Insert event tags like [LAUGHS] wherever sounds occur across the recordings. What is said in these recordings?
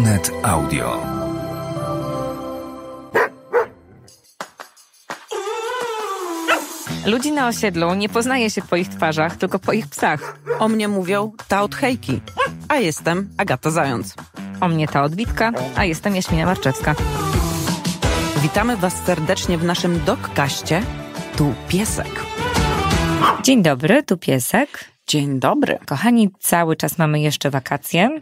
Onet Audio. Ludzi na osiedlu nie poznaje się po ich twarzach, tylko po ich psach. O mnie mówią ta od hejki, a jestem Agata Zając. O mnie ta odbitka, a jestem Jaśmina Marczewska. Witamy Was serdecznie w naszym dokkaście Tu Piesek. Dzień dobry, tu Piesek. Dzień dobry. Kochani, cały czas mamy jeszcze wakacje,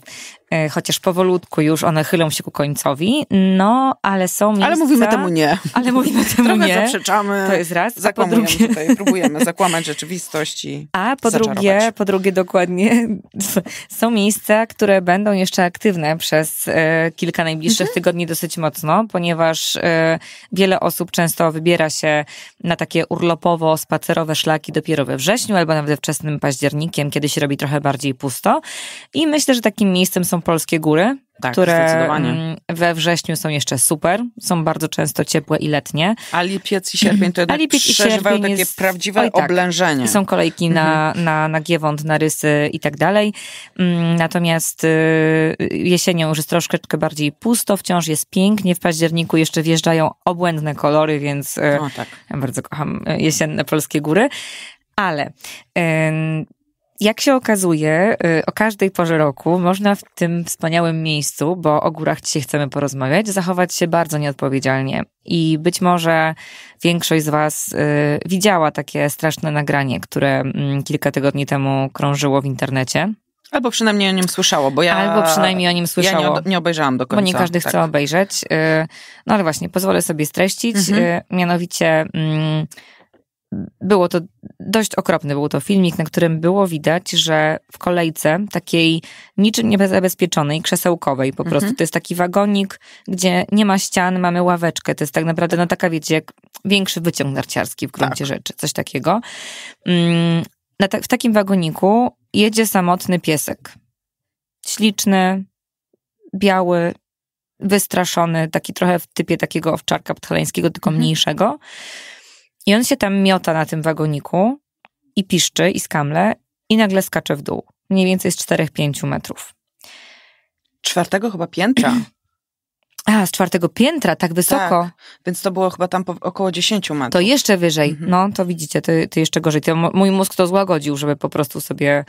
E, chociaż powolutku już one chylą się ku końcowi, no ale są miejsca... Ale mówimy temu nie. Ale mówimy temu nie. zaprzeczamy. To jest raz. po drugie... tutaj, próbujemy zakłamać rzeczywistość i A po drugie, po drugie dokładnie, [LAUGHS] są miejsca, które będą jeszcze aktywne przez e, kilka najbliższych mhm. tygodni dosyć mocno, ponieważ e, wiele osób często wybiera się na takie urlopowo-spacerowe szlaki dopiero we wrześniu albo nawet wczesnym październikiem, kiedy się robi trochę bardziej pusto i myślę, że takim miejscem są polskie góry, tak, które mm, we wrześniu są jeszcze super, są bardzo często ciepłe i letnie. A lipiec i sierpień to jednak lipiec i takie jest... prawdziwe Oj, tak. oblężenie. są kolejki na, mhm. na, na giewont, na rysy i tak dalej. Mm, natomiast y, jesienią już jest troszeczkę bardziej pusto, wciąż jest pięknie, w październiku jeszcze wjeżdżają obłędne kolory, więc y, tak. ja bardzo kocham y, jesienne polskie góry. Ale jak się okazuje, y, o każdej porze roku można w tym wspaniałym miejscu, bo o górach dzisiaj chcemy porozmawiać, zachować się bardzo nieodpowiedzialnie. I być może większość z Was y, widziała takie straszne nagranie, które mm, kilka tygodni temu krążyło w internecie. Albo przynajmniej o nim słyszało, bo ja. Albo przynajmniej o nim słyszało. Ja nie, nie obejrzałam do końca. Bo nie każdy tak. chce obejrzeć. Y, no ale właśnie, pozwolę sobie streścić. Mhm. Mianowicie. Mm, było to dość okropny, był to filmik, na którym było widać, że w kolejce takiej niczym niezabezpieczonej, krzesełkowej po prostu, mhm. to jest taki wagonik, gdzie nie ma ścian, mamy ławeczkę, to jest tak naprawdę, no taka wiecie, jak większy wyciąg narciarski w gruncie tak. rzeczy, coś takiego. Mm, w takim wagoniku jedzie samotny piesek. Śliczny, biały, wystraszony, taki trochę w typie takiego owczarka podhalańskiego, tylko mhm. mniejszego i on się tam miota na tym wagoniku i piszczy i skamle i nagle skacze w dół. Mniej więcej z 4-5 metrów. Czwartego chyba piętra. [CLEARS THROAT] A, z czwartego piętra, tak wysoko. Tak, więc to było chyba tam około 10 metrów. To jeszcze wyżej. Mhm. No, to widzicie, ty, jeszcze gorzej. To mój mózg to złagodził, żeby po prostu sobie,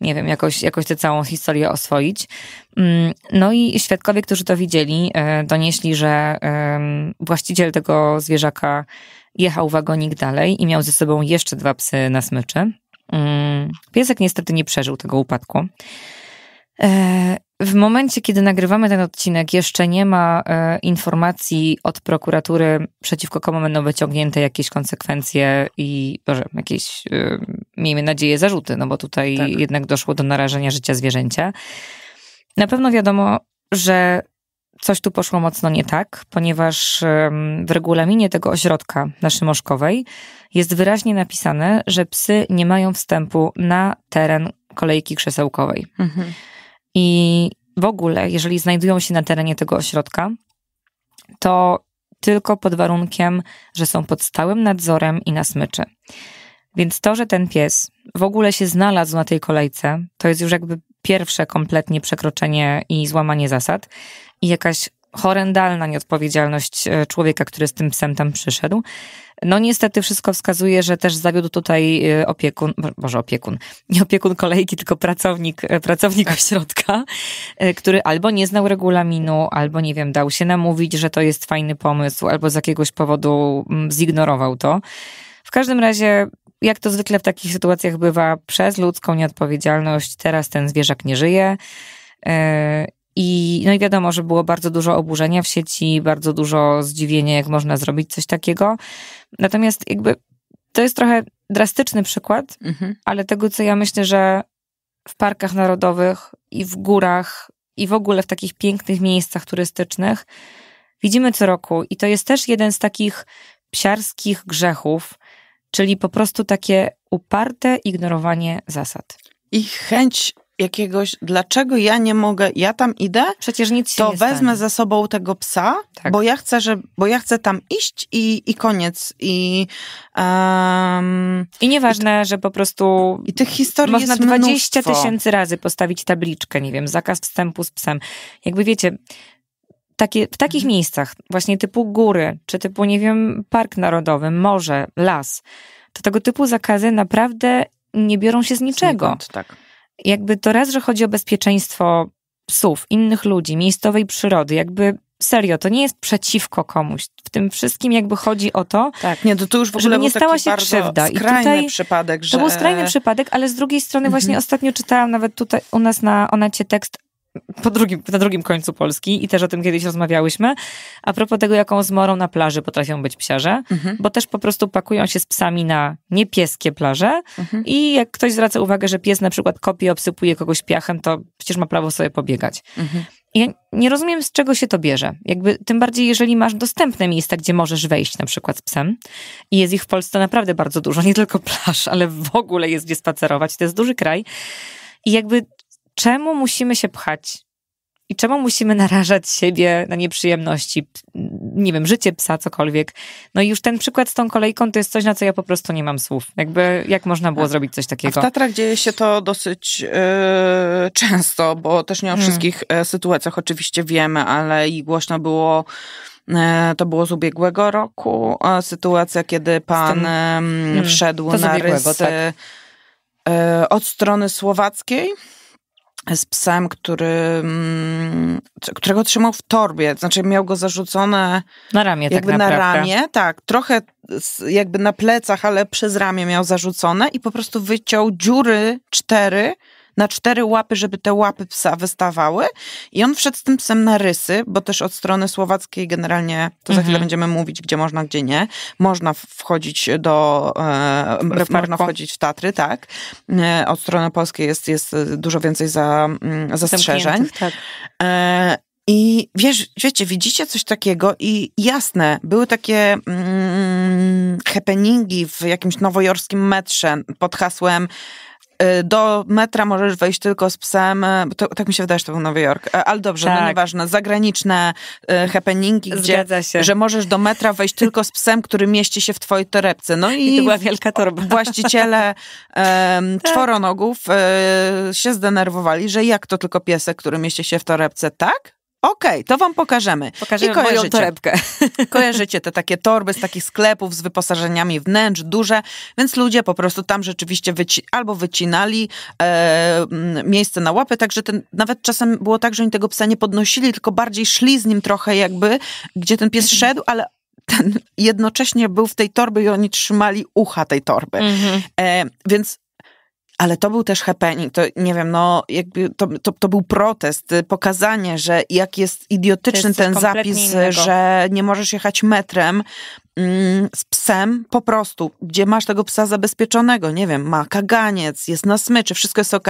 nie wiem, jakoś, jakoś tę całą historię oswoić. Mm, no i świadkowie, którzy to widzieli, e, donieśli, że właściciel tego zwierzaka jechał wagonik dalej i miał ze sobą jeszcze dwa psy na smyczy. Mm, piesek niestety nie przeżył tego upadku. E, w momencie, kiedy nagrywamy ten odcinek, jeszcze nie ma e, informacji od prokuratury, przeciwko komu będą wyciągnięte jakieś konsekwencje i może jakieś, e, miejmy nadzieję, zarzuty, no bo tutaj tak. jednak doszło do narażenia życia zwierzęcia. Na pewno wiadomo, że coś tu poszło mocno nie tak, ponieważ w regulaminie tego ośrodka na Szymoszkowej jest wyraźnie napisane, że psy nie mają wstępu na teren kolejki krzesełkowej. Mhm. I w ogóle, jeżeli znajdują się na terenie tego ośrodka, to tylko pod warunkiem, że są pod stałym nadzorem i na smyczy. Więc to, że ten pies w ogóle się znalazł na tej kolejce, to jest już jakby pierwsze kompletnie przekroczenie i złamanie zasad i jakaś horrendalna nieodpowiedzialność e, człowieka, który z tym psem tam przyszedł. No niestety wszystko wskazuje, że też zawiódł tutaj e, opiekun, może opiekun, nie opiekun kolejki, tylko pracownik, e, pracownik tak. ośrodka, który albo nie znał regulaminu, albo nie wiem, dał się namówić, że to jest fajny pomysł, albo z jakiegoś powodu mm, zignorował to. W każdym razie, jak to zwykle w takich sytuacjach bywa, przez ludzką nieodpowiedzialność teraz ten zwierzak nie żyje i, no i wiadomo, że było bardzo dużo oburzenia w sieci, bardzo dużo zdziwienia, jak można zrobić coś takiego. Natomiast jakby to jest trochę drastyczny przykład, mhm. ale tego, co ja myślę, że w parkach narodowych i w górach i w ogóle w takich pięknych miejscach turystycznych widzimy co roku. I to jest też jeden z takich psiarskich grzechów, czyli po prostu takie uparte ignorowanie zasad. I chęć jakiegoś, dlaczego ja nie mogę, ja tam idę, Przecież nic to wezmę stanie. ze sobą tego psa, tak. bo, ja chcę, że, bo ja chcę tam iść i, i koniec. I, um, I nieważne, i że po prostu i tych historii można jest 20 tysięcy razy postawić tabliczkę, nie wiem, zakaz wstępu z psem. Jakby wiecie, takie, w takich mhm. miejscach, właśnie typu góry, czy typu, nie wiem, park narodowy, morze, las, to tego typu zakazy naprawdę nie biorą się z niczego. Znikąd, tak jakby to raz, że chodzi o bezpieczeństwo psów, innych ludzi, miejscowej przyrody, jakby serio, to nie jest przeciwko komuś. W tym wszystkim jakby chodzi o to, tak, nie, to, to już w ogóle żeby nie stała się krzywda. I tutaj przypadek, że... To był skrajny przypadek, ale z drugiej strony mhm. właśnie ostatnio czytałam nawet tutaj u nas na Onacie tekst po drugim, na drugim końcu Polski i też o tym kiedyś rozmawiałyśmy. A propos tego, jaką zmorą na plaży potrafią być psiarze, mhm. bo też po prostu pakują się z psami na niepieskie plaże mhm. i jak ktoś zwraca uwagę, że pies na przykład kopie, obsypuje kogoś piachem, to przecież ma prawo sobie pobiegać. Mhm. Ja nie rozumiem, z czego się to bierze. Jakby, tym bardziej, jeżeli masz dostępne miejsca, gdzie możesz wejść na przykład z psem. I jest ich w Polsce naprawdę bardzo dużo, nie tylko plaż, ale w ogóle jest gdzie spacerować. To jest duży kraj. I jakby czemu musimy się pchać? I czemu musimy narażać siebie na nieprzyjemności? Nie wiem, życie psa, cokolwiek. No i już ten przykład z tą kolejką to jest coś, na co ja po prostu nie mam słów. Jakby, jak można było zrobić coś takiego? A w Tatrach dzieje się to dosyć yy, często, bo też nie o hmm. wszystkich hmm. sytuacjach oczywiście wiemy, ale i głośno było... E, to było z ubiegłego roku. Sytuacja, kiedy pan tym, hmm. wszedł na rysy tak. od strony słowackiej z psem, który, mm, którego trzymał w torbie, znaczy miał go zarzucone na ramię, tak jakby tak na ramię, tak, trochę jakby na plecach, ale przez ramię miał zarzucone i po prostu wyciął dziury cztery na cztery łapy, żeby te łapy psa wystawały. I on wszedł z tym psem na rysy, bo też od strony słowackiej generalnie, to mhm. za chwilę mhm. będziemy mówić, gdzie można, gdzie nie. Można wchodzić do, e, można wchodzić w Tatry, tak. E, od strony polskiej jest, jest dużo więcej za, m, mm, zastrzeżeń. Tak. E, i wiesz, wiecie, widzicie coś takiego i jasne, były takie mm, happeningi w jakimś nowojorskim metrze pod hasłem Y, do metra możesz wejść tylko z psem, y, to, tak mi się wydaje, że to był Nowy Jork, e, ale dobrze, no tak. no nieważne, zagraniczne y, happeningi, gdzie, że możesz do metra wejść tylko z psem, który mieści się w twojej torebce. No i, I to była wielka torba. Właściciele um, [LAUGHS] czworonogów um, się zdenerwowali, że jak to tylko piesek, który mieści się w torebce, tak? Okej, okay, to wam pokażemy. Pokażemy I kojarzycie. moją torebkę. [LAUGHS] Kojarzycie te takie torby z takich sklepów z wyposażeniami wnętrz, duże, więc ludzie po prostu tam rzeczywiście wyci albo wycinali e, miejsce na łapy, także ten, nawet czasem było tak, że oni tego psa nie podnosili, tylko bardziej szli z nim trochę jakby, gdzie ten pies szedł, ale ten jednocześnie był w tej torby i oni trzymali ucha tej torby. Mm -hmm. e, więc ale to był też happening, to nie wiem, no jakby to, to, to był protest, y, pokazanie, że jak jest idiotyczny jest ten zapis, innego. że nie możesz jechać metrem mm, z psem, po prostu, gdzie masz tego psa zabezpieczonego, nie wiem, ma kaganiec, jest na smyczy, wszystko jest ok,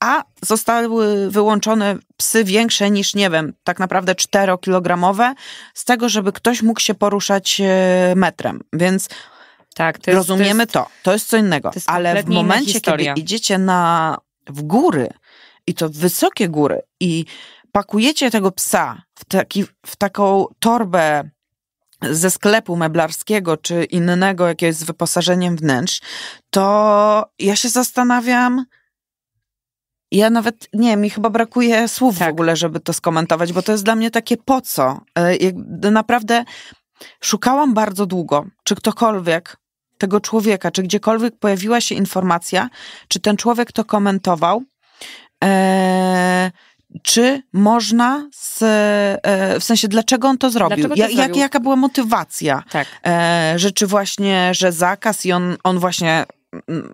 a zostały wyłączone psy większe niż, nie wiem, tak naprawdę czterokilogramowe, z tego, żeby ktoś mógł się poruszać e, metrem, więc tak, to jest, Rozumiemy to, jest, to. To jest co innego. Jest ale w momencie, kiedy idziecie na, w góry i to wysokie góry i pakujecie tego psa w, taki, w taką torbę ze sklepu meblarskiego czy innego jakiegoś z wyposażeniem wnętrz, to ja się zastanawiam, ja nawet, nie, mi chyba brakuje słów tak. w ogóle, żeby to skomentować, bo to jest dla mnie takie po co. E, naprawdę szukałam bardzo długo, czy ktokolwiek tego człowieka, czy gdziekolwiek pojawiła się informacja, czy ten człowiek to komentował, e, czy można, z, e, w sensie dlaczego on to zrobił, to ja, jak, jaka była motywacja, tak. e, że czy właśnie, że zakaz i on, on właśnie mm,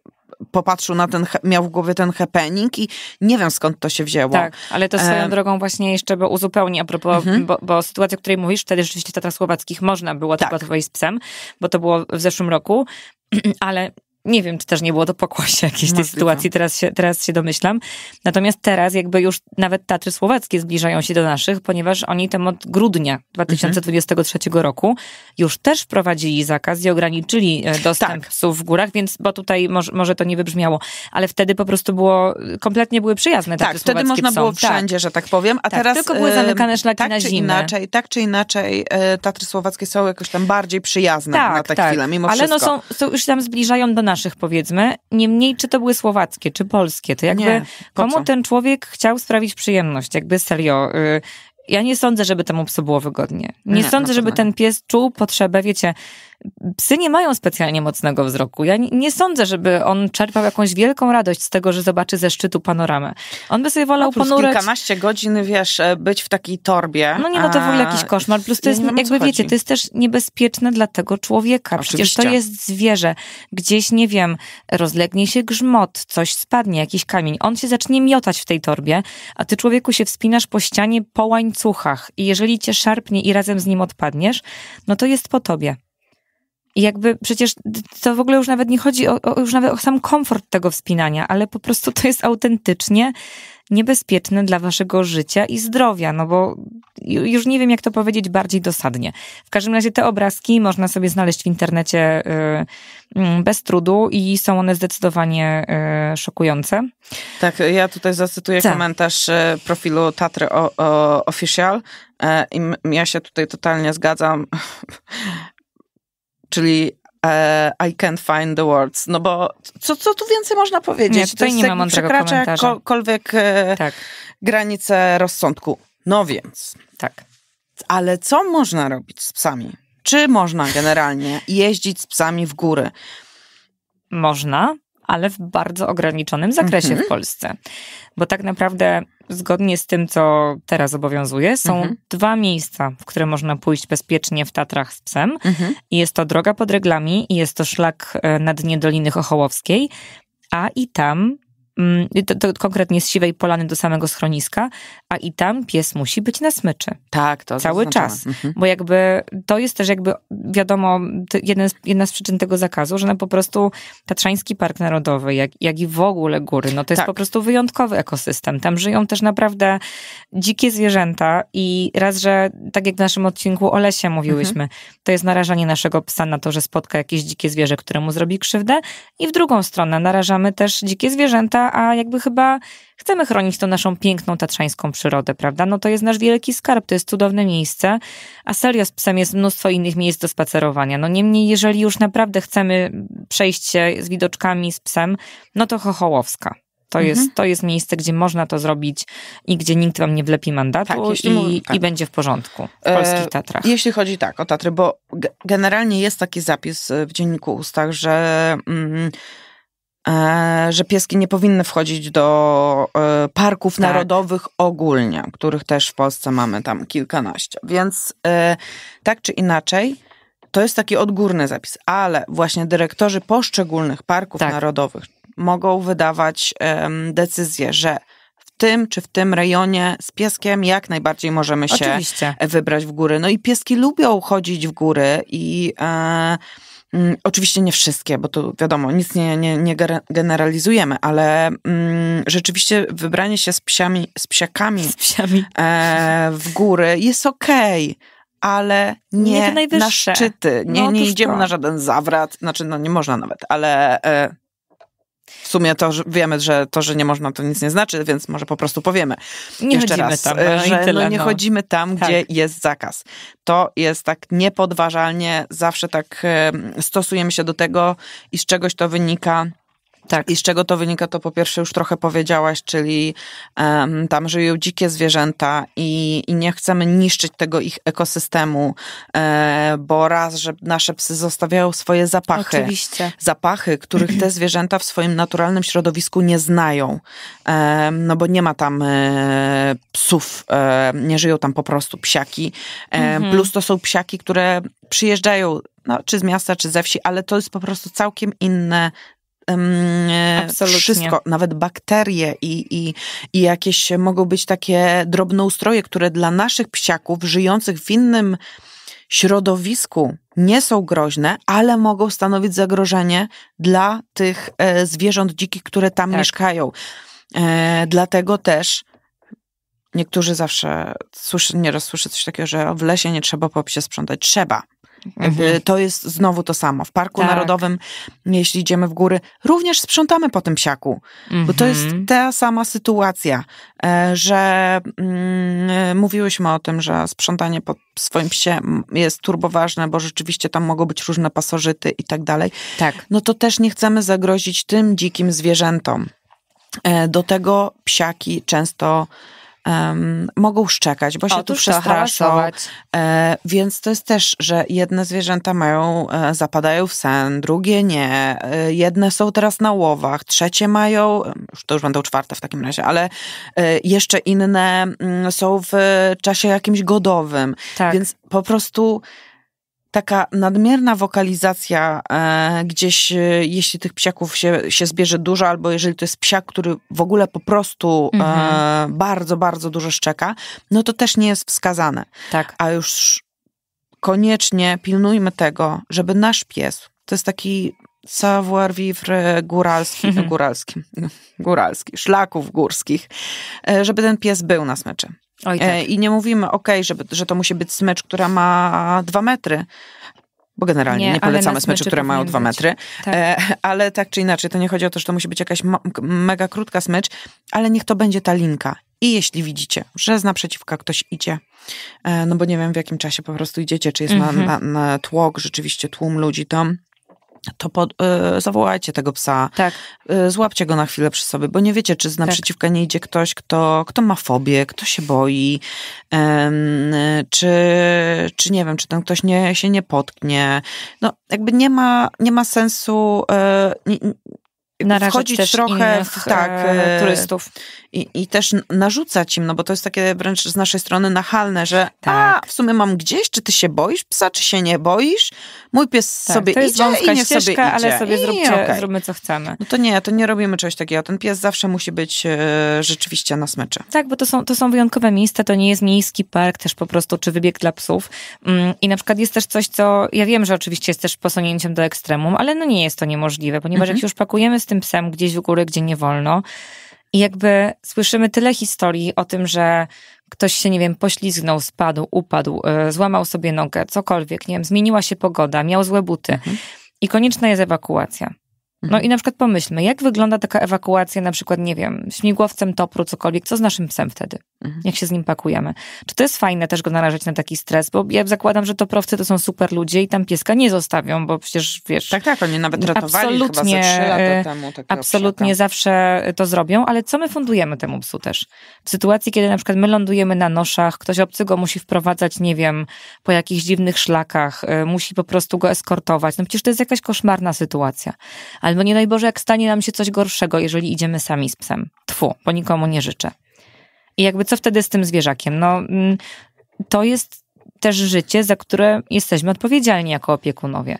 popatrzył na ten, miał w głowie ten happening i nie wiem skąd to się wzięło. Tak, ale to swoją e... drogą właśnie jeszcze, by uzupełni a propos, mhm. bo, bo sytuacja, o której mówisz, wtedy rzeczywiście tata słowackich można było tak. tylko z psem, bo to było w zeszłym roku, [CLEARS THROAT] ale nie wiem, czy też nie było to pokłosie jakiejś tej sytuacji, teraz się, teraz się domyślam. Natomiast teraz jakby już nawet Tatry Słowackie zbliżają się do naszych, ponieważ oni tam od grudnia 2023 mhm. roku już też wprowadzili zakaz i ograniczyli e, tak. dostęp tak. psów w górach, więc, bo tutaj może, może to nie wybrzmiało, ale wtedy po prostu było, kompletnie były przyjazne Tatry Tak, wtedy można psom. było tak. wszędzie, tak. że tak powiem, a tak, teraz... tylko były zamykane szlaki tak na czy zimę. Inaczej, tak czy inaczej e, Tatry Słowackie są jakoś tam bardziej przyjazne tak, na tę tak. chwilę, mimo ale no wszystko. Ale no są, są, już tam zbliżają do naszych naszych, powiedzmy. Niemniej, czy to były słowackie, czy polskie, to jakby nie, komu ten człowiek chciał sprawić przyjemność, jakby serio. Y, ja nie sądzę, żeby temu psu było wygodnie. Nie, nie sądzę, żeby ten pies czuł potrzebę, wiecie, psy nie mają specjalnie mocnego wzroku. Ja nie sądzę, żeby on czerpał jakąś wielką radość z tego, że zobaczy ze szczytu panoramę. On by sobie wolał no, kilkanaście godzin, wiesz, e, być w takiej torbie. No nie, no to w ogóle jakiś koszmar. Plus to jest, wiem, jakby wiecie, to jest też niebezpieczne dla tego człowieka. Oczywiście. Przecież to jest zwierzę. Gdzieś, nie wiem, rozlegnie się grzmot, coś spadnie, jakiś kamień. On się zacznie miotać w tej torbie, a ty człowieku się wspinasz po ścianie po łańcuchach i jeżeli cię szarpnie i razem z nim odpadniesz, no to jest po tobie jakby przecież to w ogóle już nawet nie chodzi o, o, już nawet o sam komfort tego wspinania, ale po prostu to jest autentycznie niebezpieczne dla waszego życia i zdrowia, no bo już nie wiem, jak to powiedzieć bardziej dosadnie. W każdym razie te obrazki można sobie znaleźć w internecie y, mm, bez trudu i są one zdecydowanie y, szokujące. Tak, ja tutaj zacytuję tak. komentarz y, profilu Tatry o, Official i ja się tutaj totalnie zgadzam. [LAUGHS] czyli e, I can't find the words. No bo co, co tu więcej można powiedzieć? Nie, tutaj to nie mam przekracza jakkolwiek e, tak. granice rozsądku. No więc, tak. Ale co można robić z psami? Czy można generalnie jeździć z psami w góry? Można, ale w bardzo ograniczonym zakresie w mhm. Polsce. Bo tak naprawdę zgodnie z tym, co teraz obowiązuje, są mhm. dwa miejsca, w które można pójść bezpiecznie w Tatrach z psem. Mhm. Jest to droga pod reglami i jest to szlak e, na dnie Doliny Ochołowskiej, A i tam Mm, to, to, konkretnie z Siwej Polany do samego schroniska, a i tam pies musi być na smyczy. Tak, to Cały czas. Mhm. Bo jakby to jest też jakby, wiadomo, jeden z, jedna z przyczyn tego zakazu, że na no po prostu Tatrzański Park Narodowy, jak, jak i w ogóle góry, no to jest tak. po prostu wyjątkowy ekosystem. Tam żyją też naprawdę dzikie zwierzęta i raz, że tak jak w naszym odcinku o lesie mówiłyśmy, mhm. to jest narażanie naszego psa na to, że spotka jakieś dzikie zwierzę, któremu zrobi krzywdę i w drugą stronę narażamy też dzikie zwierzęta a jakby chyba chcemy chronić tą naszą piękną tatrzańską przyrodę, prawda? No to jest nasz wielki skarb, to jest cudowne miejsce, a serio z psem jest mnóstwo innych miejsc do spacerowania. No niemniej, jeżeli już naprawdę chcemy przejść się z widoczkami z psem, no to Chochołowska. To, mhm. jest, to jest miejsce, gdzie można to zrobić i gdzie nikt wam nie wlepi mandatu tak, i, mówię, tak. i będzie w porządku w e, polskich Tatrach. E, jeśli chodzi tak o Tatry, bo generalnie jest taki zapis e, w Dzienniku Ustach, że... Mm, E, że pieski nie powinny wchodzić do e, parków tak. narodowych ogólnie, których też w Polsce mamy tam kilkanaście. Więc e, tak czy inaczej, to jest taki odgórny zapis, ale właśnie dyrektorzy poszczególnych parków tak. narodowych mogą wydawać decyzję, że w tym czy w tym rejonie z pieskiem jak najbardziej możemy się Oczywiście. wybrać w góry. No i pieski lubią chodzić w góry i e, Mm, oczywiście nie wszystkie, bo tu wiadomo, nic nie, nie, nie generalizujemy, ale mm, rzeczywiście wybranie się z psiami, z psiakami, z psiami. E, w góry jest okej. Okay ale nie, nie na szczyty. Nie, no, nie idziemy to. na żaden zawrat. Znaczy, no nie można nawet, ale e, w sumie to że wiemy, że to, że nie można, to nic nie znaczy, więc może po prostu powiemy. Nie Jeszcze chodzimy raz, tam, e, no że no, tyle, no nie no. chodzimy tam, tak. gdzie jest zakaz. To jest tak niepodważalnie, zawsze tak e, stosujemy się do tego i z czegoś to wynika tak. I z czego to wynika, to po pierwsze już trochę powiedziałaś, czyli um, tam żyją dzikie zwierzęta i, i, nie chcemy niszczyć tego ich ekosystemu, e, bo raz, że nasze psy zostawiają swoje zapachy. Oczywiście. Zapachy, których te zwierzęta w swoim naturalnym środowisku nie znają, e, no bo nie ma tam e, psów, e, nie żyją tam po prostu psiaki. E, mhm. Plus to są psiaki, które przyjeżdżają no, czy z miasta, czy ze wsi, ale to jest po prostu całkiem inne Absolutnie. wszystko, nawet bakterie i, i, i jakieś mogą być takie drobnoustroje, które dla naszych psiaków żyjących w innym środowisku nie są groźne, ale mogą stanowić zagrożenie dla tych e, zwierząt dzikich, które tam tak. mieszkają. E, dlatego też niektórzy zawsze słyszy, nieraz słyszę coś takiego, że w lesie nie trzeba po psie sprzątać. Trzeba. Mhm. To jest znowu to samo. W Parku tak. Narodowym, jeśli idziemy w góry, również sprzątamy po tym psiaku, mhm. bo to jest mhm. ta sama sytuacja, e, że mm, e, mówiłyśmy o tym, że sprzątanie po swoim psie jest turboważne, bo rzeczywiście tam mogą być różne pasożyty i tak dalej. Tak. No to też nie chcemy zagrozić tym dzikim zwierzętom. E, do tego psiaki często um, mogą szczekać, bo się tu przestraszą. E, więc to jest też, że jedne zwierzęta mają, e, zapadają w sen, drugie nie. E, jedne są teraz na łowach, trzecie mają, to już będą czwarte w takim razie, ale e, jeszcze inne m, mm, są w czasie jakimś godowym. Tak. Więc po prostu taka nadmierna wokalizacja e, gdzieś, e, jeśli tych psiaków się, się zbierze dużo, albo jeżeli to jest psiak, który w ogóle po prostu e, mhm. e, bardzo, bardzo dużo szczeka, no to też nie jest wskazane. Tak. A już koniecznie pilnujmy tego, żeby nasz pies, to jest taki savoir vivre góralski, mhm. góralski, góralski, szlaków górskich, e, żeby ten pies był na smyczy. Oj, e, tak. I nie mówimy, ok, że, że to musi być smycz, która ma dwa metry, bo generalnie nie, nie polecamy smyczy, które mają dwa metry, tak. E, ale tak czy inaczej, to nie chodzi o to, że to musi być jakaś mega krótka smycz, ale niech to będzie ta linka. I jeśli widzicie, że z naprzeciwka ktoś idzie, e, no bo nie wiem w jakim czasie po prostu idziecie, czy jest mm -hmm. na, mhm. na, na tłok, rzeczywiście tłum ludzi tam, to po y, e, zawołajcie tego psa, tak. y, złapcie go na chwilę przy sobie, bo nie wiecie, czy z tak. naprzeciwka tak. nie idzie ktoś, kto, kto ma fobię, kto się boi, y, czy, czy nie wiem, czy ten ktoś nie, się nie potknie. No, jakby nie ma, nie ma sensu, e, nie, Narażać wchodzić trochę w, tak, e, e, turystów. I, I też narzucać im, no bo to jest takie wręcz z naszej strony nachalne, że tak. a w sumie mam gdzieś, czy ty się boisz psa, czy się nie boisz? Mój pies tak, sobie to jest idzie i niech ścieżka, sobie idzie. ale sobie zróbcie, okay. zróbmy co chcemy. No to nie, to nie robimy czegoś takiego. Ten pies zawsze musi być e, rzeczywiście na smyczy. Tak, bo to są, to są wyjątkowe miejsca, to nie jest miejski park też po prostu, czy wybieg dla psów. Mm, I na przykład jest też coś, co ja wiem, że oczywiście jest też posunięciem do ekstremum, ale no nie jest to niemożliwe, ponieważ mhm. jak już pakujemy tym psem gdzieś w góry, gdzie nie wolno. I jakby słyszymy tyle historii o tym, że ktoś się, nie wiem, poślizgnął, spadł, upadł, yy, złamał sobie nogę, cokolwiek, nie wiem, zmieniła się pogoda, miał złe buty mhm. i konieczna jest ewakuacja. No mhm. i na przykład pomyślmy, jak wygląda taka ewakuacja, na przykład, nie wiem, śmigłowcem, topru, cokolwiek, co z naszym psem wtedy? Mhm. Jak się z nim pakujemy. Czy to jest fajne też go narażać na taki stres? Bo ja zakładam, że toprowcy to są super ludzie i tam pieska nie zostawią, bo przecież wiesz. Tak, tak, oni nawet ratowali absolutnie, chyba ze lata e, temu. Absolutnie zawsze to zrobią, ale co my fundujemy temu psu też? W sytuacji, kiedy na przykład my lądujemy na noszach, ktoś obcy go musi wprowadzać, nie wiem, po jakichś dziwnych szlakach, e, musi po prostu go eskortować. No przecież to jest jakaś koszmarna sytuacja. Albo nie daj Boże, jak stanie nam się coś gorszego, jeżeli idziemy sami z psem. Tfu, bo nikomu nie życzę. I jakby co wtedy z tym zwierzakiem? No, mm, to jest też życie, za które jesteśmy odpowiedzialni jako opiekunowie.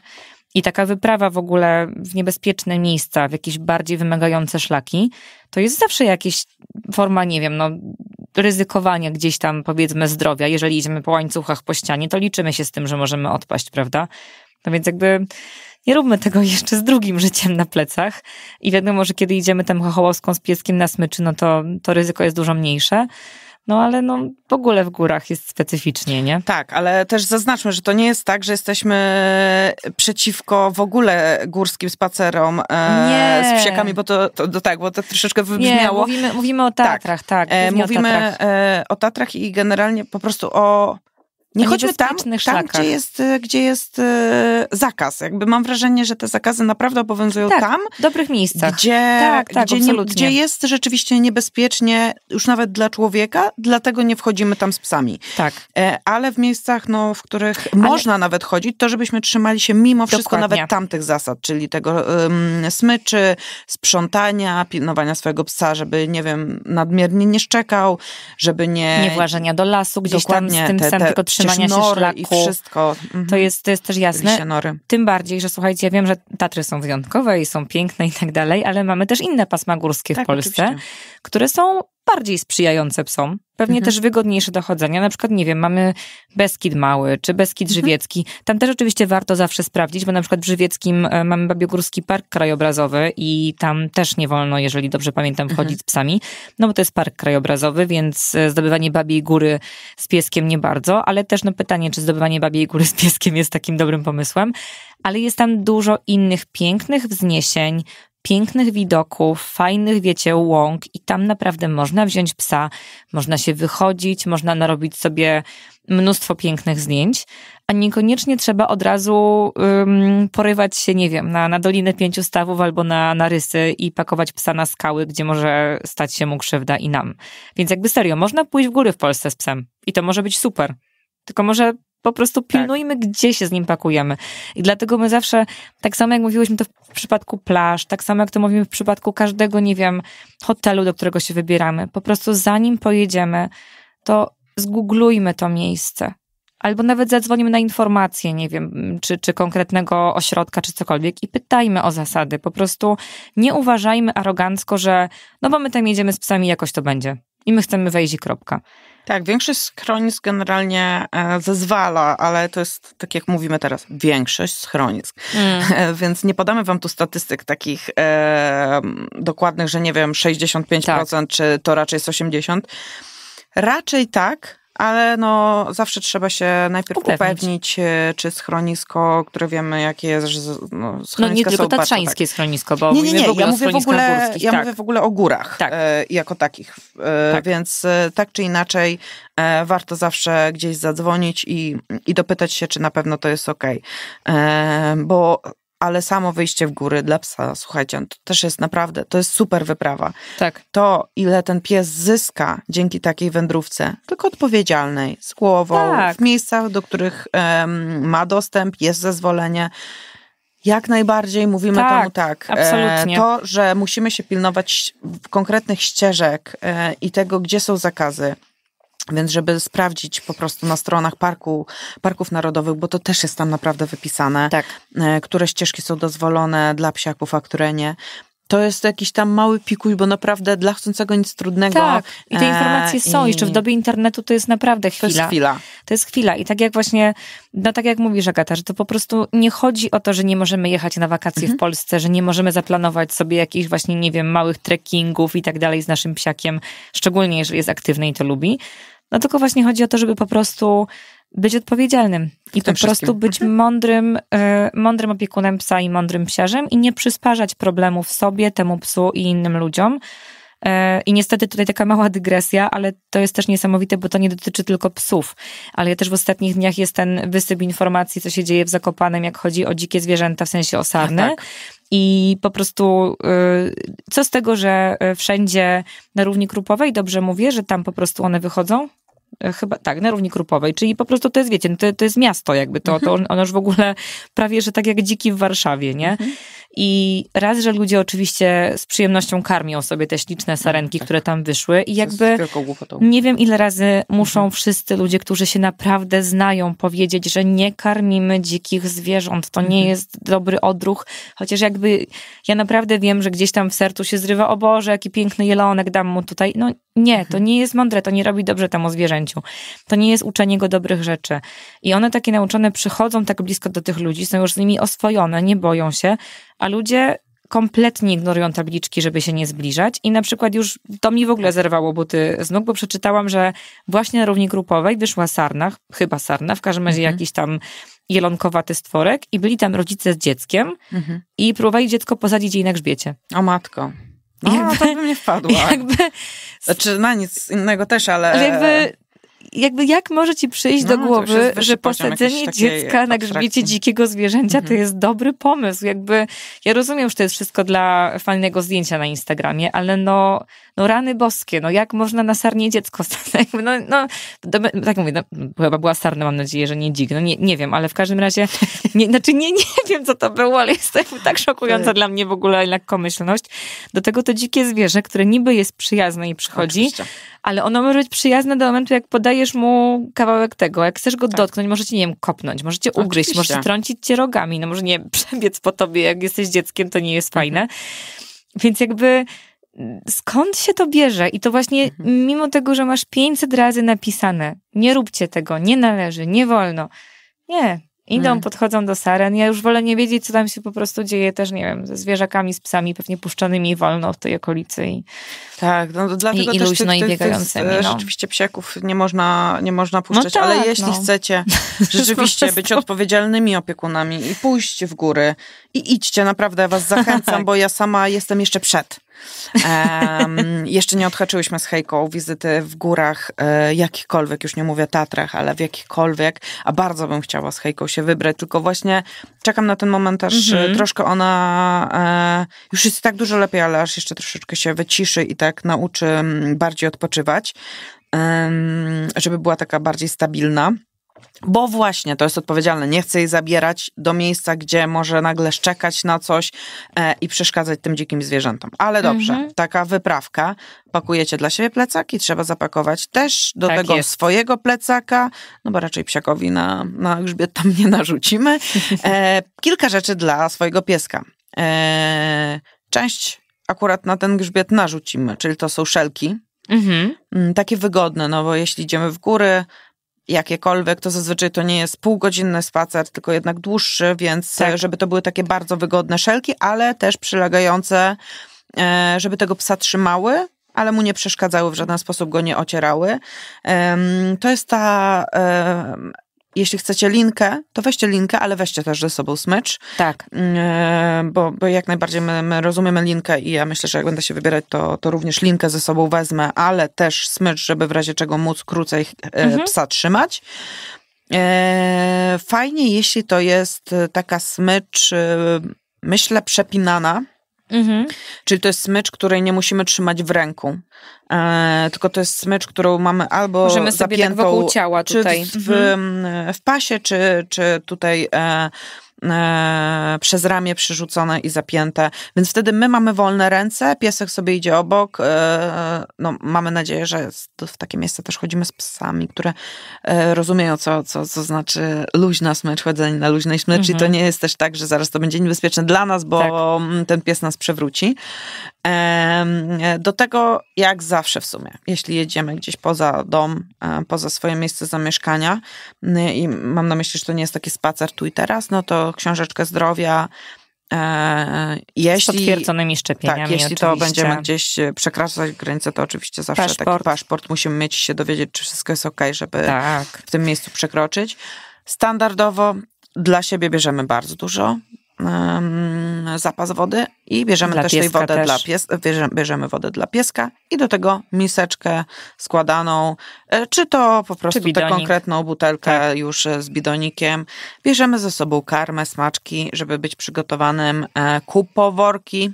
I taka wyprawa w ogóle w niebezpieczne miejsca, w jakieś bardziej wymagające szlaki, to jest zawsze jakaś forma, nie wiem, no, ryzykowania gdzieś tam, powiedzmy, zdrowia. Jeżeli idziemy po łańcuchach, po ścianie, to liczymy się z tym, że możemy odpaść, prawda? No więc jakby nie róbmy tego jeszcze z drugim życiem na plecach. I wiadomo, że kiedy idziemy tam chochołowską z pieskiem na smyczy, no to, to ryzyko jest dużo mniejsze. No ale no, w ogóle w górach jest specyficznie, nie? Tak, ale też zaznaczmy, że to nie jest tak, że jesteśmy przeciwko w ogóle górskim spacerom e, z psiakami, bo to, to, to, tak, bo to troszeczkę wybrzmiało. Nie, mówimy, mówimy o tak. Tatrach, tak. tak e, mówimy o Tatrach. E, o Tatrach i generalnie po prostu o nie chodźmy tam, tam gdzie jest, e, gdzie jest e, zakaz. Jakby mam wrażenie, że te zakazy naprawdę obowiązują tak, tam. w dobrych miejscach. Gdzie, tak, tak, gdzie, gdzie jest rzeczywiście niebezpiecznie, już nawet dla człowieka, dlatego nie wchodzimy tam z psami. Tak. E, ale w miejscach, no, w których Ale... można nawet chodzić, to żebyśmy trzymali się mimo wszystko Dokładnie. nawet tamtych zasad, czyli tego um, smyczy, sprzątania, pilnowania swojego psa, żeby, nie wiem, nadmiernie nie szczekał, żeby nie... Nie włażenia do lasu, gdzieś Dokładnie, tam z tym te, psem, te, tylko trzymać trzymania się szlaku. i wszystko. Mhm. To, jest, to jest też jasne. Tym bardziej, że słuchajcie, ja wiem, że Tatry są wyjątkowe i są piękne i tak dalej, ale mamy też inne pasma górskie tak, w Polsce, oczywiście. które są bardziej sprzyjające psom. Pewnie mhm. też wygodniejsze do chodzenia. Na przykład, nie wiem, mamy Beskid Mały czy Beskid mhm. Żywiecki. Tam też oczywiście warto zawsze sprawdzić, bo na przykład w Żywieckim e, mamy Babiogórski Park Krajobrazowy i tam też nie wolno, jeżeli dobrze pamiętam, mhm. wchodzić mhm. z psami, no bo to jest park krajobrazowy, więc e, zdobywanie Babiej Góry z pieskiem nie bardzo, ale też no pytanie, czy zdobywanie Babiej Góry z pieskiem jest takim dobrym pomysłem. Ale jest tam dużo innych pięknych wzniesień, pięknych widoków, fajnych, wiecie, łąk i tam naprawdę można wziąć psa, można się wychodzić, można narobić sobie mnóstwo pięknych zdjęć, a niekoniecznie trzeba od razu ym, porywać się, nie wiem, na, na Dolinę Pięciu Stawów albo na, na Rysy i pakować psa na skały, gdzie może stać się mu krzywda i nam. Więc jakby serio, można pójść w góry w Polsce z psem i to może być super. Tylko może po prostu tak. pilnujmy, tak. gdzie się z nim pakujemy. I dlatego my zawsze, tak samo jak mówiłyśmy to w przypadku plaż, tak samo jak to mówimy w przypadku każdego, nie wiem, hotelu, do którego się wybieramy, po prostu zanim pojedziemy, to zgooglujmy to miejsce. Albo nawet zadzwonimy na informację, nie wiem, czy, czy konkretnego ośrodka, czy cokolwiek i pytajmy o zasady. Po prostu nie uważajmy arogancko, że no bo my tam jedziemy z psami, jakoś to będzie. I my chcemy wejść i kropka. Tak, większość schronisk generalnie e, zezwala, ale to jest, tak jak mówimy teraz, większość schronisk. Mm. E, więc nie podamy wam tu statystyk takich e, dokładnych, że nie wiem, 65% tak. czy to raczej jest 80%. Raczej tak, ale no zawsze trzeba się najpierw upewnić, upewnić e, czy schronisko, które wiemy jakie jest, że no, no nie tylko tatrzańskie tak. schronisko, bo nie, nie, nie. ja, mówię w ogóle, ja tak. mówię w ogóle o górach tak. e, jako takich, e, tak. więc e, tak czy inaczej e, warto zawsze gdzieś zadzwonić i, i dopytać się, czy na pewno to jest ok, e, bo ale samo wyjście w góry dla psa, słuchajcie, to też jest naprawdę, to jest super wyprawa. Tak. To, ile ten pies zyska dzięki takiej wędrówce, tylko odpowiedzialnej, z głową, tak. w miejscach, do których um, ma dostęp, jest zezwolenie. Jak najbardziej mówimy tak, temu tak. E, absolutnie. To, że musimy się pilnować konkretnych ścieżek e, i tego, gdzie są zakazy, więc żeby sprawdzić po prostu na stronach parku, parków narodowych, bo to też jest tam naprawdę wypisane, tak. E, które ścieżki są dozwolone dla psiaków, a które nie to jest jakiś tam mały pikuś, bo naprawdę dla chcącego nic trudnego. Tak, i te e, informacje są. I... Jeszcze w dobie internetu to jest naprawdę chwila. To jest chwila. To jest chwila. I tak jak właśnie, no tak jak mówisz Agata, że to po prostu nie chodzi o to, że nie możemy jechać na wakacje mhm. w Polsce, że nie możemy zaplanować sobie jakichś właśnie, nie wiem, małych trekkingów i tak dalej z naszym psiakiem, szczególnie jeżeli jest aktywny i to lubi. No tylko właśnie chodzi o to, żeby po prostu być odpowiedzialnym i po prostu wszystkim. być mhm. mądrym, e, mądrym opiekunem psa i mądrym psiarzem i nie przysparzać problemów sobie, temu psu i innym ludziom. E, I niestety tutaj taka mała dygresja, ale to jest też niesamowite, bo to nie dotyczy tylko psów. Ale ja też w ostatnich dniach jest ten wysyp informacji, co się dzieje w Zakopanem, jak chodzi o dzikie zwierzęta, w sensie osadne. Tak. I po prostu e, co z tego, że wszędzie na równi krupowej, dobrze mówię, że tam po prostu one wychodzą? E, chyba tak, na równi krupowej, czyli po prostu to jest, wiecie, no to, to jest miasto jakby, to, to ono już w ogóle prawie, że tak jak dziki w Warszawie, nie? Mhm. I raz, że ludzie oczywiście z przyjemnością karmią sobie te śliczne sarenki, tak. które tam wyszły i jakby nie wiem ile razy muszą mhm. wszyscy ludzie, którzy się naprawdę znają powiedzieć, że nie karmimy dzikich zwierząt, to nie mhm. jest dobry odruch, chociaż jakby ja naprawdę wiem, że gdzieś tam w sercu się zrywa, o Boże, jaki piękny jelonek dam mu tutaj, no nie, to nie jest mądre, to nie robi dobrze temu zwierzę to nie jest uczenie go dobrych rzeczy. I one takie nauczone przychodzą tak blisko do tych ludzi, są już z nimi oswojone, nie boją się, a ludzie kompletnie ignorują tabliczki, żeby się nie zbliżać. I na przykład już to mi w ogóle zerwało buty z nóg, bo przeczytałam, że właśnie na równi grupowej wyszła sarna, chyba sarna, w każdym razie mhm. jakiś tam jelonkowaty stworek i byli tam rodzice z dzieckiem mhm. i próbowali dziecko posadzić jej na grzbiecie. O matko. No, jakby, to bym nie wpadła. [LAUGHS] Jakby, znaczy na nic innego też, ale... ale jakby jakby jak może ci przyjść no, do głowy, że posadzenie dziecka na grzbiecie dzikiego zwierzęcia mhm. to jest dobry pomysł? Jakby ja rozumiem, że to jest wszystko dla fajnego zdjęcia na Instagramie, ale no, no rany boskie, no jak można na sarnie dziecko [LAUGHS] stać? No, no tak mówię, no, chyba była sarna, mam nadzieję, że nie dzik. No nie, nie wiem, ale w każdym razie, [LAUGHS] nie, znaczy nie, nie wiem, co to było, ale jest to tak, tak szokująca dla mnie w ogóle lekkomyślność. Do tego to dzikie zwierzę, które niby jest przyjazne i przychodzi, Oczywiście. ale ono może być przyjazne do momentu, jak podaje dajesz mu kawałek tego. Jak chcesz go tak. dotknąć, możecie, nie wiem, kopnąć, możecie tak, ugryźć, możecie trącić cię rogami. No może nie [LAUGHS] przebiec po tobie, jak jesteś dzieckiem, to nie jest fajne. Mhm. Więc jakby skąd się to bierze? I to właśnie mhm. mimo tego, że masz 500 razy napisane, nie róbcie tego, nie należy, nie wolno. Nie, Idą, hmm. podchodzą do saren. Ja już wolę nie wiedzieć, co tam się po prostu dzieje też, nie wiem, ze zwierzakami, z psami pewnie puszczonymi wolno w tej okolicy. I, tak, no dlatego i, i też luźno, i biegającymi, tych, e, no. rzeczywiście psieków nie można, nie można no puszczać, no tak, ale jeśli no. chcecie [LAUGHS] rzeczywiście być odpowiedzialnymi opiekunami i pójść w góry i idźcie, naprawdę was zachęcam, [LAUGHS] tak. bo ja sama jestem jeszcze przed. Um, jeszcze nie odhaczyłyśmy z Hejką wizyty w górach e, jakichkolwiek, już nie mówię Tatrach, ale w jakichkolwiek, a bardzo bym chciała z Hejką się wybrać, tylko właśnie czekam na ten moment, aż e, mhm. troszkę ona e, już jest tak dużo lepiej, ale aż jeszcze troszeczkę się wyciszy i tak nauczy mm, bardziej odpoczywać, żeby była taka bardziej stabilna. Bo właśnie to jest odpowiedzialne. Nie chcę jej zabierać do miejsca, gdzie może nagle szczekać na coś e, i przeszkadzać tym dzikim zwierzętom. Ale dobrze, mhm. taka wyprawka. Pakujecie dla siebie plecak i trzeba zapakować też do tak tego jest. swojego plecaka, no bo raczej psiakowi na, na grzbiet tam nie narzucimy. E, [LAUGHS] kilka rzeczy dla swojego pieska. E, część akurat na ten grzbiet narzucimy, czyli to są szelki. Mhm. Mm, takie wygodne, no bo jeśli idziemy w góry, jakiekolwiek, to zazwyczaj to nie jest półgodzinny spacer, tylko jednak dłuższy, więc e, tak. żeby to były takie bardzo wygodne szelki, ale też przylegające, e, żeby tego psa trzymały, ale mu nie przeszkadzały w żaden sposób, go nie ocierały. To jest ta jeśli chcecie linkę, to weźcie linkę, ale weźcie też ze sobą smycz. Tak. Mm, e, bo, bo jak najbardziej my, my, rozumiemy linkę i ja myślę, że jak będę się wybierać, to, to również linkę ze sobą wezmę, ale też smycz, żeby w razie czego móc krócej e, mhm. psa trzymać. E, fajnie, jeśli to jest taka smycz, myślę, przepinana Mhm. Czyli to jest smycz, której nie musimy trzymać w ręku, e, tylko to jest smycz, którą mamy albo Możemy sobie tak zapiętą, tak wokół ciała tutaj. czy w, mhm. w, w pasie, czy, czy tutaj e, E, przez ramię przyrzucone i zapięte. Więc wtedy my mamy wolne ręce, piesek sobie idzie obok. E, no, mamy nadzieję, że w takie miejsce też chodzimy z psami, które e, rozumieją, co, co, co znaczy luźna smycz, chodzenie na luźnej smyczy. Mhm. I to mhm. nie jest też tak, że zaraz to będzie niebezpieczne dla nas, bo tak. ten pies nas przewróci. Do tego, jak zawsze w sumie, jeśli jedziemy gdzieś poza dom, e, poza swoje miejsce zamieszkania i mam na myśli, że to nie jest taki spacer tu i teraz, no to książeczkę zdrowia, e, jeśli, z potwierdzonymi szczepieniami. Tak, jeśli oczywiście. to będziemy gdzieś przekraczać granicę, to oczywiście zawsze paszport. taki paszport. Musimy mieć się dowiedzieć, czy wszystko jest ok, żeby tak. w tym miejscu przekroczyć. Standardowo dla siebie bierzemy bardzo dużo zapas wody i bierzemy dla też tej wodę też. dla pieska, bierzemy, bierzemy wodę dla pieska i do tego miseczkę składaną, e, czy to po prostu tę konkretną butelkę tak. już e, z bidonikiem. Bierzemy ze sobą karmę, smaczki, żeby być przygotowanym, e, ku poworki,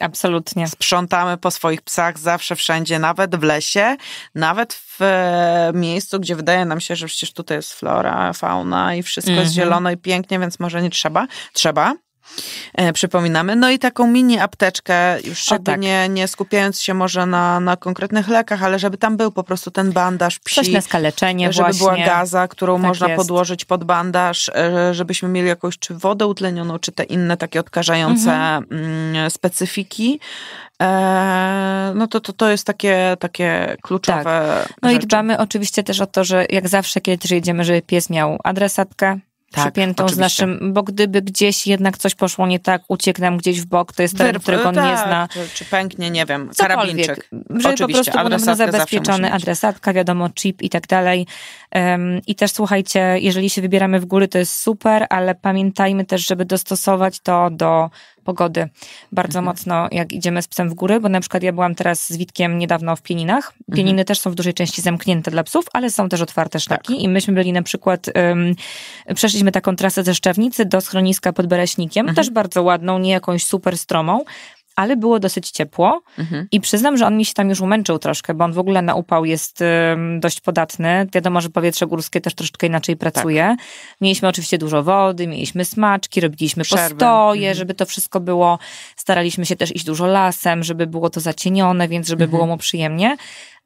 Absolutnie. Sprzątamy po swoich psach zawsze, wszędzie, nawet w lesie, nawet w e, miejscu, gdzie wydaje nam się, że przecież tutaj jest flora, fauna i wszystko mm -hmm. jest mhm. zielone i pięknie, więc może nie trzeba. Trzeba, E, przypominamy. No i taką mini apteczkę, już żeby tak. nie, nie skupiając się może na, na konkretnych lekach, ale żeby tam był po prostu ten bandaż psi. Coś na skaleczenie Żeby właśnie. była gaza, którą tak można jest. podłożyć pod bandaż, e, żebyśmy mieli jakąś czy wodę utlenioną, czy te inne takie odkażające mhm. Mm, specyfiki. E, no to, to, to jest takie, takie kluczowe. Tak. No rzeczy. i dbamy oczywiście też o to, że jak zawsze, kiedy jedziemy, żeby pies miał adresatkę, tak, przypiętą oczywiście. z naszym, bo gdyby gdzieś jednak coś poszło nie tak, uciekł nam gdzieś w bok, to jest ten, Wyrw, którego on tak, nie zna. Czy, czy pęknie, nie wiem, Cokolwiek, karabinczyk. Żeby oczywiście, po prostu adresatkę zabezpieczony, adresatka, wiadomo, chip i tak dalej. Um, I też słuchajcie, jeżeli się wybieramy w góry, to jest super, ale pamiętajmy też, żeby dostosować to do pogody bardzo mhm. mocno, jak idziemy z psem w góry, bo na przykład ja byłam teraz z Witkiem niedawno w Pieninach. Mhm. Pieniny mhm. też są w dużej części zamknięte dla psów, ale są też otwarte szlaki tak. i myśmy byli na przykład, um, przeszliśmy taką trasę ze Szczawnicy do schroniska pod Bereśnikiem, mhm. też bardzo ładną, nie jakąś super stromą, ale było dosyć ciepło mhm. i przyznam, że on mi się tam już umęczył troszkę, bo on w ogóle na upał jest ym, dość podatny. Wiadomo, że powietrze górskie też troszeczkę inaczej tak. pracuje. Tak. Mieliśmy oczywiście dużo wody, mieliśmy smaczki, robiliśmy Przerwę. postoje, mhm. żeby to wszystko było. Staraliśmy się też iść dużo lasem, żeby było to zacienione, więc żeby mhm. było mu przyjemnie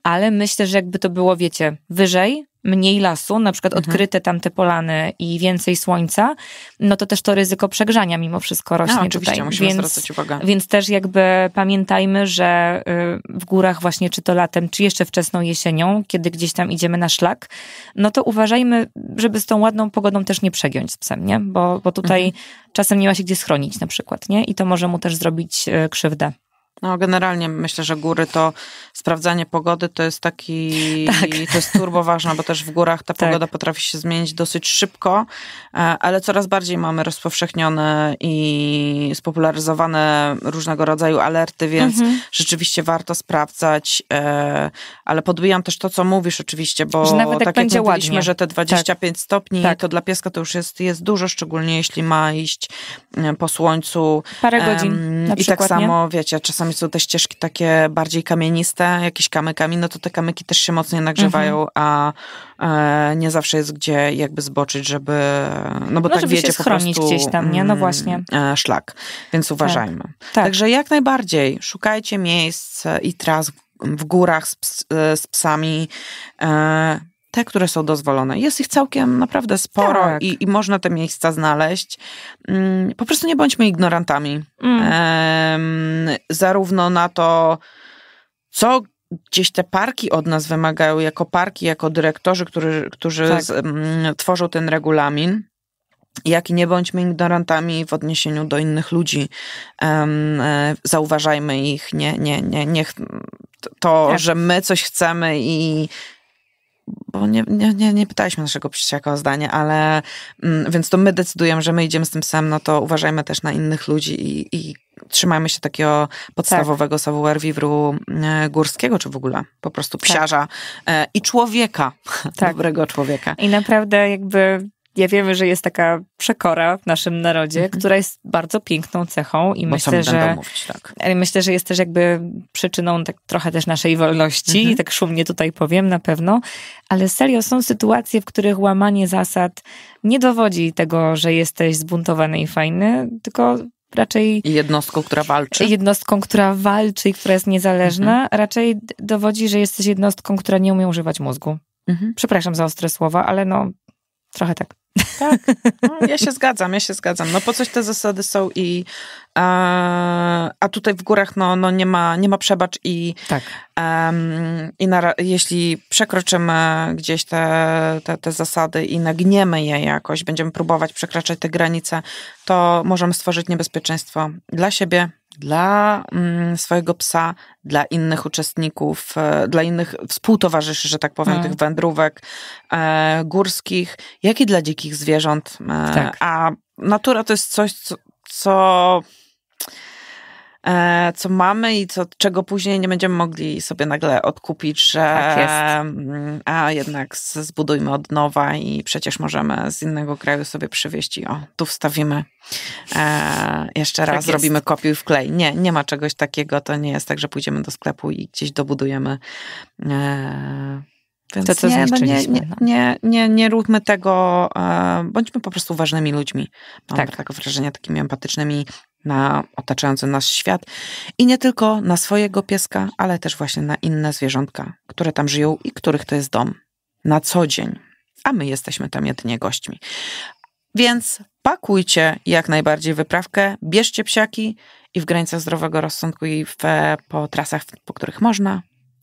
ale myślę, że jakby to było, wiecie, wyżej, mniej lasu, na przykład mhm. odkryte tam te polany i więcej słońca, no to też to ryzyko przegrzania mimo wszystko rośnie no, oczywiście, tutaj. musimy więc, zwracać uwagę. Więc też jakby pamiętajmy, że y, w górach właśnie czy to latem, czy jeszcze wczesną jesienią, kiedy gdzieś tam idziemy na szlak, no to uważajmy, żeby z tą ładną pogodą też nie przegiąć z psem, nie? Bo, bo tutaj mhm. czasem nie ma się gdzie schronić na przykład, nie? I to może mu też zrobić y, krzywdę. No, generalnie myślę, że góry to sprawdzanie pogody to jest taki. Tak. To jest turbo ważne, bo też w górach ta tak. pogoda potrafi się zmienić dosyć szybko, e, ale coraz bardziej mamy rozpowszechnione i spopularyzowane różnego rodzaju alerty, więc mhm. rzeczywiście warto sprawdzać. E, ale podbijam też to, co mówisz, oczywiście, bo że nawet tak jak będzie mówiliśmy, ładnie. że te 25 tak. stopni tak. to dla pieska to już jest, jest dużo, szczególnie jeśli ma iść e, po słońcu. Parę godzin. I tak przykład, tak samo, nie? wiecie, czasami czasami są te ścieżki takie bardziej kamieniste, jakieś kamykami, no to te kamyki też się mocniej nagrzewają, mhm. a e, nie zawsze jest gdzie jakby zboczyć, żeby, no bo no, tak wiedzie po prostu gdzieś tam, nie? No mm, właśnie. E, szlak, więc tak. uważajmy. Tak. Także jak najbardziej szukajcie miejsc i tras w górach z, ps, e, z psami, e, te, które są dozwolone. Jest ich całkiem naprawdę sporo tak. i, i, można te miejsca znaleźć. Mm, po prostu nie bądźmy ignorantami. Mm. zarówno na to, co gdzieś te parki od nas wymagają, jako parki, jako dyrektorzy, którzy, którzy tak. z, mm, tworzą ten regulamin. Jak i nie bądźmy ignorantami w odniesieniu do innych ludzi. e, zauważajmy ich, nie, nie, nie, niech to, tak. że my coś chcemy i bo nie, nie, nie, nie pytaliśmy naszego przyjaciela o zdanie, ale mm, więc to my decydujemy, że my idziemy z tym psem, no to uważajmy też na innych ludzi i, i trzymajmy się takiego tak. podstawowego tak. savoir vivru górskiego, czy w ogóle po prostu psiarza tak. E, i człowieka, [LAUGHS] tak. dobrego człowieka. I naprawdę jakby ja wiemy, że jest taka przekora w naszym narodzie, mhm. która jest bardzo piękną cechą i Bo myślę, że mówić, tak. E, myślę, że jest też jakby przyczyną tak trochę też naszej wolności i mhm. tak szumnie tutaj powiem na pewno, ale serio są sytuacje, w których łamanie zasad nie dowodzi tego, że jesteś zbuntowany i fajny, tylko raczej. Jednostką, która walczy. Jednostką, która walczy i która jest niezależna, mhm. raczej dowodzi, że jesteś jednostką, która nie umie używać mózgu. Mm Przepraszam za ostre słowa, ale no trochę tak. Tak, [LAUGHS] no, ja się zgadzam, ja się zgadzam. No po coś te zasady są i a, a tutaj w górach no, no nie, ma, nie ma przebacz i, tak. i na, jeśli przekroczymy gdzieś te, te, te zasady i nagniemy je jakoś, będziemy próbować przekraczać te granice, to możemy stworzyć niebezpieczeństwo dla siebie, dla mm, swojego psa, dla innych uczestników, e, dla innych współtowarzyszy, że tak powiem, mm. tych wędrówek e, górskich, jak i dla dzikich zwierząt. E, tak. A natura to jest coś, co, co E, co mamy i co, czego później nie będziemy mogli sobie nagle odkupić, że tak mm, a jednak zbudujmy od nowa i przecież możemy z innego kraju sobie przywieźć i o, tu wstawimy. E, jeszcze tak raz tak zrobimy kopiuj w klej. Nie, nie ma czegoś takiego. To nie jest tak, że pójdziemy do sklepu i gdzieś dobudujemy e, więc to, co nie, no nie, nie, no. nie, nie, nie róbmy tego, e, bądźmy po prostu uważnymi ludźmi. Mam tak. tak wrażenia takimi empatycznymi na otaczający nas świat i nie tylko na swojego pieska, ale też właśnie na inne zwierzątka, które tam żyją i których to jest dom na co dzień, a my jesteśmy tam jedynie gośćmi. Więc pakujcie jak najbardziej wyprawkę, bierzcie psiaki i w granicach zdrowego rozsądku i w, e, po trasach, po których można,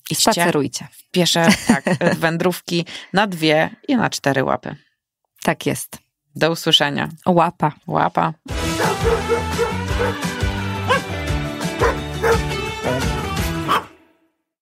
i Spacerujcie. W piesze, tak, [LAUGHS] wędrówki na dwie i na cztery łapy. Tak jest. Do usłyszenia. Łapa. Łapa.